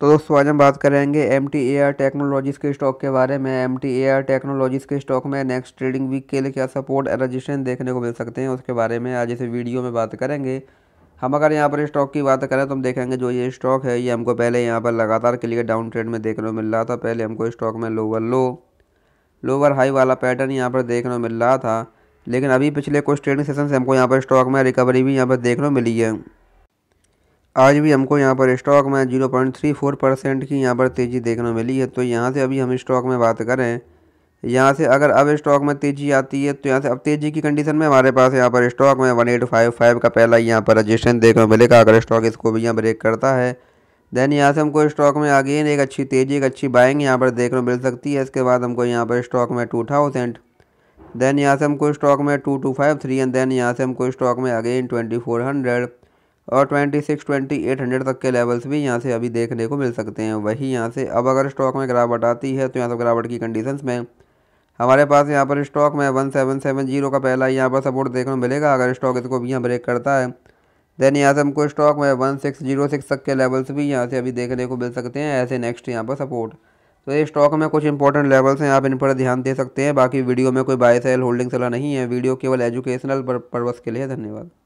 तो दोस्तों आज हम बात करेंगे M T A R technologies के स्टॉक के बारे में M T A R technologies के स्टॉक में नेक्स्ट ट्रेडिंग वीक के लिए क्या सपोर्ट रजिस्ट्रेशन देखने को मिल सकते हैं उसके बारे में आज इस वीडियो में बात करेंगे हम अगर यहाँ पर स्टॉक की बात करें तो हम देखेंगे जो ये स्टॉक है ये हमको पहले यहाँ पर लगातार के लिए डाउन ट्रेड में देखने को मिल रहा था पहले हमको स्टॉक में लोअर लो लोअर हाई वाला पैटर्न यहाँ पर देखने को मिल रहा था लेकिन अभी पिछले कुछ ट्रेडिंग सेशन से हमको यहाँ पर स्टॉक में रिकवरी भी यहाँ पर देखने को मिली है आज भी हमको यहाँ पर स्टॉक में 0.34 परसेंट की यहाँ पर तेज़ी देखने मिली है तो यहाँ से अभी हम स्टॉक में बात करें यहाँ से अगर अब स्टॉक में तेज़ी आती है तो यहाँ से अब तेज़ी की कंडीशन में हमारे पास यहाँ पर स्टॉक में 1855 का पहला यहाँ पर रजिस्ट्रेशन देखने मिलेगा अगर स्टॉक इसको भी यहाँ ब्रेक करता है देन यहाँ से हमको स्टॉक में अगेन एक अच्छी तेज़ी एक अच्छी बाइंग यहाँ पर देखने मिल सकती है इसके बाद हमको यहाँ पर स्टॉक में टू थाउजेंड देन यहाँ से हमको स्टॉक में two two five three and then यहाँ से हमको स्टॉक में अगेन ट्वेंटी फोर हंड्रेड और twenty six twenty eight hundred तक के लेवल्स भी यहाँ से अभी देखने को मिल सकते हैं वही यहाँ से अब अगर स्टॉक में गिरावट आती है तो यहाँ से गिरावट की कंडीशंस में हमारे पास यहाँ पर स्टॉक में वन सेवन सेवन जीरो का पहला यहाँ पर सपोर्ट देखने को मिलेगा अगर स्टॉक इसको भी यहाँ ब्रेक करता है देन यहाँ से हमको स्टॉक में वन सिक्स जीरो सिक्स तक के लेवल्स भी यहाँ से अभी देखने को मिल सकते हैं ऐसे नेक्स्ट यहाँ पर सपोर्ट तो ये स्टॉक में कुछ इंपॉर्टेंट लेवल्स हैं आप इन पर ध्यान दे सकते हैं बाकी वीडियो में कोई बाय सेल होल्डिंग सलाह नहीं है वीडियो केवल एजुकेशनल पर्पज़ के लिए धन्यवाद